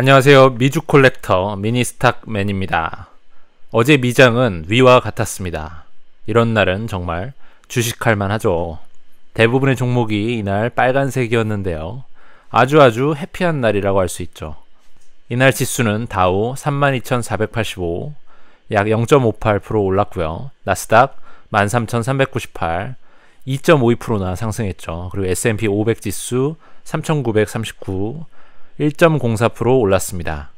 안녕하세요. 미주 콜렉터 미니스탁맨입니다. 어제 미장은 위와 같았습니다. 이런 날은 정말 주식할 만하죠. 대부분의 종목이 이날 빨간색이었는데요. 아주 아주 해피한 날이라고 할 수 있죠. 이날 지수는 다우 32,485, 약 0.58% 올랐고요. 나스닥 13,398, 2.52%나 상승했죠. 그리고 S&P 500 지수 3,939, 1.04% 올랐습니다.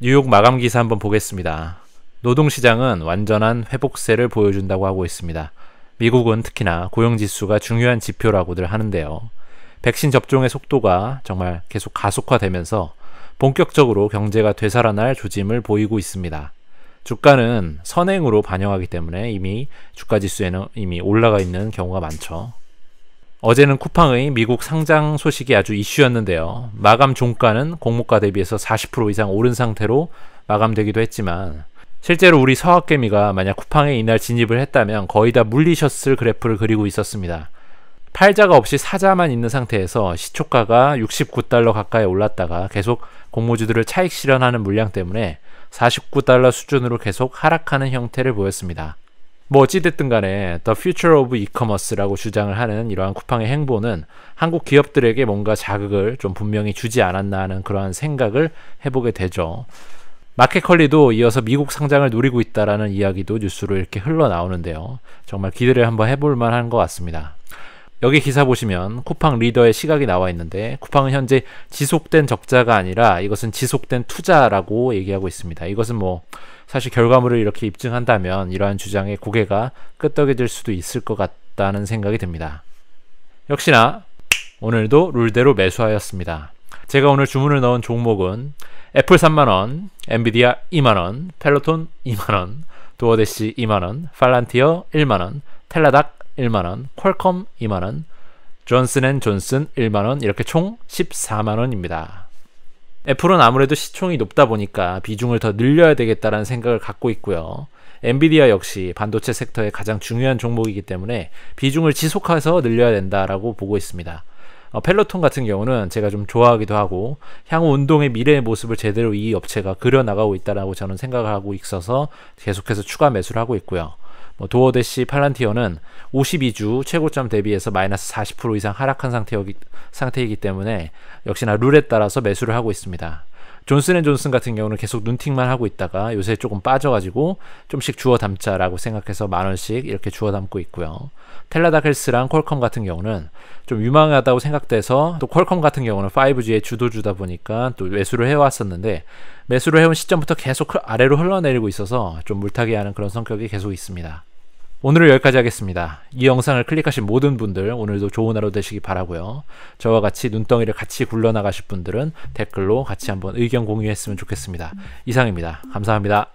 뉴욕 마감 기사 한번 보겠습니다. 노동시장은 완전한 회복세를 보여준다고 하고 있습니다. 미국은 특히나 고용지수가 중요한 지표라고들 하는데요. 백신 접종의 속도가 정말 계속 가속화되면서 본격적으로 경제가 되살아날 조짐을 보이고 있습니다. 주가는 선행으로 반영하기 때문에 이미 주가지수에는 이미 올라가 있는 경우가 많죠. 어제는 쿠팡의 미국 상장 소식이 아주 이슈였는데요. 마감 종가는 공모가 대비해서 40% 이상 오른 상태로 마감되기도 했지만 실제로 우리 서학개미가 만약 쿠팡에 이날 진입을 했다면 거의 다 물리셨을 그래프를 그리고 있었습니다. 팔자가 없이 사자만 있는 상태에서 시초가가 69달러 가까이 올랐다가 계속 공모주들을 차익 실현하는 물량 때문에 49달러 수준으로 계속 하락하는 형태를 보였습니다. 뭐 어찌됐든 간에 The Future of E-Commerce라고 주장을 하는 이러한 쿠팡의 행보는 한국 기업들에게 뭔가 자극을 좀 분명히 주지 않았나 하는 그러한 생각을 해보게 되죠. 마켓컬리도 이어서 미국 상장을 노리고 있다라는 이야기도 뉴스로 이렇게 흘러나오는데요. 정말 기대를 한번 해볼 만한 것 같습니다. 여기 기사 보시면 쿠팡 리더의 시각이 나와 있는데 쿠팡은 현재 지속된 적자가 아니라 이것은 지속된 투자라고 얘기하고 있습니다. 이것은 뭐 사실 결과물을 이렇게 입증한다면 이러한 주장에 고개가 끄떡여질 수도 있을 것 같다는 생각이 듭니다. 역시나 오늘도 룰대로 매수하였습니다. 제가 오늘 주문을 넣은 종목은 애플 3만원, 엔비디아 2만원, 펠로톤 2만원, 도어데시 2만원, 팔란티어 1만원, 텔라닥 1만원, 퀄컴 2만원, 존슨앤존슨 1만원 이렇게 총 14만원입니다. 애플은 아무래도 시총이 높다 보니까 비중을 더 늘려야 되겠다라는 생각을 갖고 있고요. 엔비디아 역시 반도체 섹터의 가장 중요한 종목이기 때문에 비중을 지속해서 늘려야 된다라고 보고 있습니다. 어, 펠로톤 같은 경우는 제가 좀 좋아하기도 하고 향후 운동의 미래의 모습을 제대로 이 업체가 그려나가고 있다라고 저는 생각을 하고 있어서 계속해서 추가 매수를 하고 있고요. 어, 도어데시 팔란티어는 52주 최고점 대비해서 마이너스 40% 이상 하락한 상태이기, 상태이기 때문에 역시나 룰에 따라서 매수를 하고 있습니다. 존슨앤존슨 같은 경우는 계속 눈팅만 하고 있다가 요새 조금 빠져가지고 좀씩 주워 담자라고 생각해서 만 원씩 이렇게 주워 담고 있고요. 텔라다 헬스랑 퀄컴 같은 경우는 좀 유망하다고 생각돼서 또 퀄컴 같은 경우는 5G의 주도주다 보니까 또 매수를 해왔었는데 매수를 해온 시점부터 계속 그 아래로 흘러내리고 있어서 좀 물타기하는 그런 성격이 계속 있습니다. 오늘은 여기까지 하겠습니다. 이 영상을 클릭하신 모든 분들 오늘도 좋은 하루 되시기 바라고요. 저와 같이 눈덩이를 같이 굴러나가실 분들은 댓글로 같이 한번 의견 공유했으면 좋겠습니다. 이상입니다. 감사합니다.